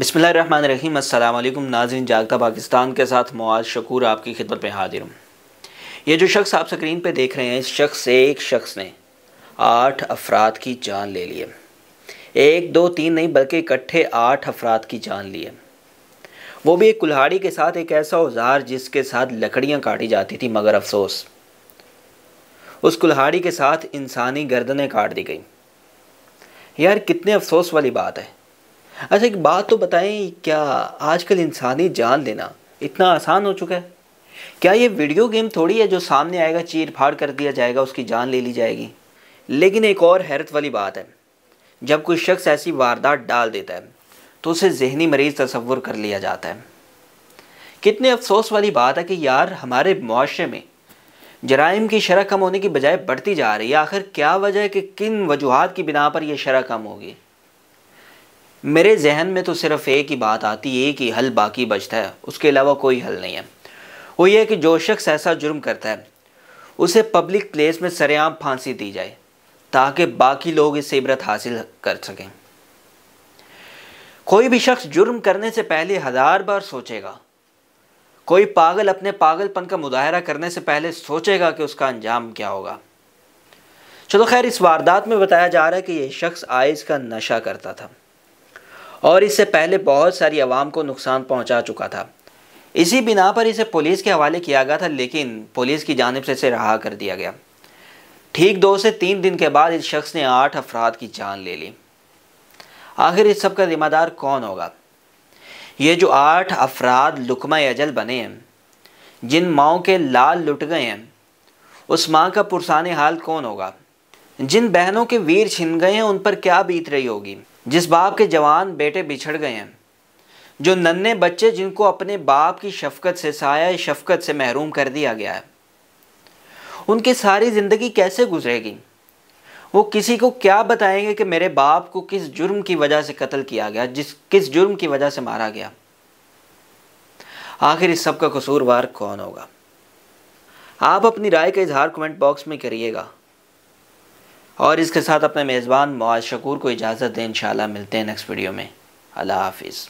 बसमीम अल्लाम नाजिन जागता पाकिस्तान के साथ मुआज शकूर आपकी खिदमत में हाजिर हूँ ये जो शख्स आप स्क्रीन पे देख रहे हैं इस शख्स से एक शख्स ने आठ अफराद की जान ले ली है एक दो तीन नहीं बल्कि इकट्ठे आठ अफराद की जान लिए वो भी एक कुल्हाड़ी के साथ एक ऐसा औजार जिसके साथ लकड़ियाँ काटी जाती थी मगर अफसोस उस कुल्हाड़ी के साथ इंसानी गर्दनें काट दी गई यार कितने अफसोस वाली बात है अच्छा एक बात तो बताएं क्या आजकल इंसानी जान लेना इतना आसान हो चुका है क्या ये वीडियो गेम थोड़ी है जो सामने आएगा चीर फाड़ कर दिया जाएगा उसकी जान ले ली जाएगी लेकिन एक और हैरत वाली बात है जब कोई शख्स ऐसी वारदात डाल देता है तो उसे जहनी मरीज तस्वुर कर लिया जाता है कितने अफसोस वाली बात है कि यार हमारे मुआरे में जराइम की शरह कम होने की बजाय बढ़ती जा रही है आखिर क्या वजह है कि किन वजूहत की बिना पर यह शरह कम होगी मेरे जहन में तो सिर्फ एक ही बात आती है कि हल बाकी बचता है उसके अलावा कोई हल नहीं है वो ये कि जो शख्स ऐसा जुर्म करता है उसे पब्लिक प्लेस में सरेआम फांसी दी जाए ताकि बाकी लोग इससे इबरत हासिल कर सकें कोई भी शख्स जुर्म करने से पहले हज़ार बार सोचेगा कोई पागल अपने पागलपन का मुजाहरा करने से पहले सोचेगा कि उसका अंजाम क्या होगा चलो खैर इस वारदात में बताया जा रहा है कि यह शख्स आइस का नशा करता था और इससे पहले बहुत सारी आवाम को नुकसान पहुंचा चुका था इसी बिना पर इसे पुलिस के हवाले किया गया था लेकिन पुलिस की जानब से इसे रहा कर दिया गया ठीक दो से तीन दिन के बाद इस शख्स ने आठ अफराद की जान ले ली आखिर इस सब का जिम्मेदार कौन होगा ये जो आठ अफराद लुकमा अजल बने हैं जिन माओ के लाल लुट गए हैं उस माँ का पुरसान हाल कौन होगा जिन बहनों के वीर छिन गए हैं उन पर क्या बीत रही होगी जिस बाप के जवान बेटे बिछड़ गए हैं जो नन्हे बच्चे जिनको अपने बाप की शफकत से साया शफकत से महरूम कर दिया गया है उनकी सारी ज़िंदगी कैसे गुजरेगी वो किसी को क्या बताएंगे कि मेरे बाप को किस जुर्म की वजह से कत्ल किया गया जिस किस जुर्म की वजह से मारा गया आखिर इस सब का कसूरवार कौन होगा आप अपनी राय का इजहार कमेंट बॉक्स में करिएगा और इसके साथ अपने मेज़बान मुआज़ शकूर को इजाज़त दें इन मिलते हैं नेक्स्ट वीडियो में अल्लाह हाफिज़